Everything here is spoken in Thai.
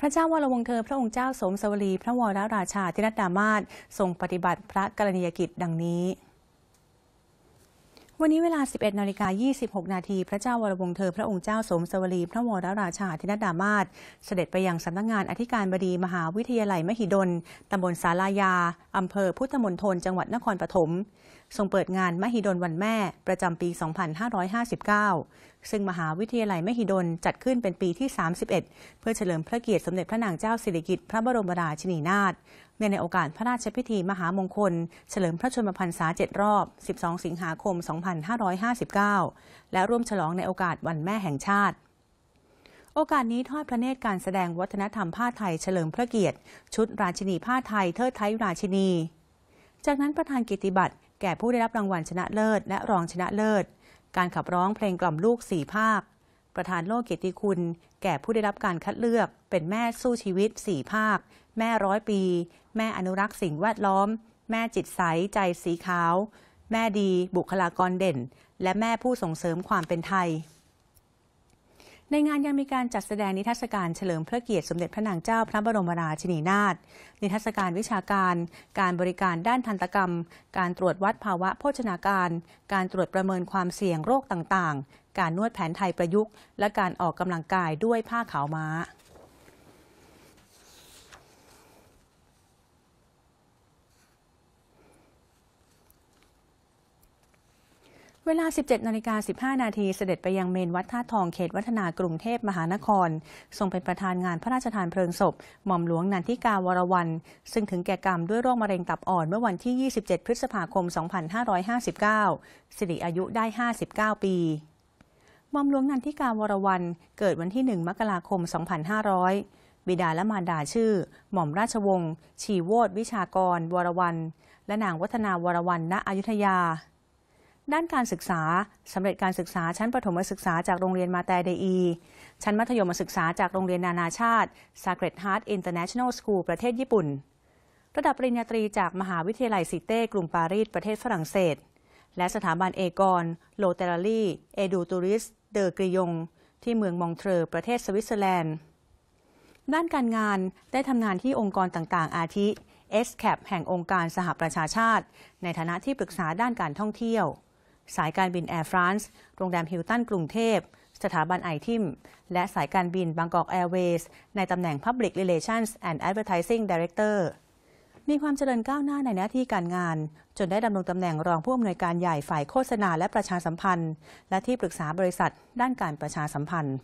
พระเจ้าวรวงเธอ พระองค์เจ้าสมสวรีพระวรราชาธิรัตดามาศทรงปฏิบัติพระกรณียกิจ ดังนี้ วันนี้เวลา 11นาฬิกา26นาทีพระเจ้าวรวงเธอพระองค์เจ้าสมสวรีพระวรราชาธินดามาศเสด็จไปยังสำนักงงานอธิการบดีมหาวิทยาลัยมหิดลตำบลสาลายาอำเภอพุทธมณฑลจังหวัดนครปฐมทรงเปิดงาน มหิดล วันแม่ประจำปี 2559 ซึ่งมหาวิทยาลัย มหิดล จัดขึ้นเป็นปีที่ 31 เพื่อเฉลิมพระเกียรติสมเด็จพระนางเจ้าสิริกิติ์พระบรมราชินีนาถเนื่องในโอกาสพระราชพิธีมหามงคล เฉลิมพระชนมพรรษา 7 รอบ 12 สิงหาคม 2559 และร่วมฉลองในโอกาสวันแม่แห่งชาติ โอกาสนี้ทอดพระเนตรการแสดงวัฒนธรรมผ้าไทยเฉลิมพระเกียรติ ชุดราชินีผ้าไทยเทิดไทยราชินี จากนั้นประธานกิติบัตรแก่ผู้ได้รับรางวัลชนะเลิศและรองชนะเลิศ การขับร้องเพลงกล่อมลูกสี่ภาค ประธานโลกเกียรติคุณ แก่ผู้ได้รับการคัดเลือก เป็นแม่สู้ชีวิตสี่ภาค แม่ร้อยปี แม่อนุรักษ์สิ่งแวดล้อม แม่จิตใสใจสีขาว แม่ดีบุคลากรเด่น และแม่ผู้ส่งเสริมความเป็นไทยในงานยังมีการจัดแสดงนิทรรศการเฉลิมพระเกียรติสมเด็จพระนางเจ้า พระบรมราชินีนาถนิทรรศการวิชาการ การบริการด้านทันตกรรม การตรวจวัดภาวะโภชนาการ การตรวจประเมินความเสี่ยงโรคต่างๆ การนวดแผนไทยประยุกต์ และการออกกำลังกายด้วยผ้าขาวม้าเวลา 17นาฬิกา15 นาทีเสด็จไปยังเมนวัดท่าทองเขตวัฒนากรุงเทพมหานคร ทรงเป็นประธานงานพระราชทานเพลิงศพหม่อมหลวงนันทิกาวรวันซึ่งถึงแก่กรรมด้วยโรคมะเร็งตับอ่อนเมื่อวันที่ 27 พฤษภาคม 2559 สิริอายุได้ 59 ปี หม่อมหลวงนันทิกาวรวันเกิดวันที่ 1 มกราคม 2500 บิดาและมารดาชื่อ หม่อมราชวงศ์ชีโวดวิชากร วรวันและนางวัฒนาวรวันณอยุธยาด้านการศึกษาสำเร็จการศึกษาชั้นประถมศึกษาจากโรงเรียนมาแต่เดอีชั้นมัธยมศึกษาจากโรงเรียนนานาชาติ Sacred Heart International School ประเทศญี่ปุ่น ระดับปริญญาตรีจากมหาวิทยาลัยซิเต้กรุงปารีสประเทศฝรั่งเศส และสถาบันเอกอนโลเตอรี่เอดูตูริสเดอร์กริยง ที่เมืองมองเทร์ประเทศสวิตเซอร์แลนด์ด้านการงานได้ทำงานที่องค์กรต่างๆอาทิ s c a p แห่งองค์การสหประชาชาติ ในฐานะที่ปรึกษาด้านการท่องเที่ยวสายการบินแอร์ฟรานซ์ โรงแรมฮิลตันกรุงเทพ สถาบันไอทิม และสายการบินบางกอกแอร์เวย์ในตำแหน่ง Public Relations and Advertising Director มีความเจริญก้าวหน้าในหน้าที่การงาน จนได้ดำรงตำแหน่งรองผู้อำนวยการใหญ่ฝ่ายโฆษณาและประชาสัมพันธ์ และที่ปรึกษาบริษัทด้านการประชาสัมพันธ์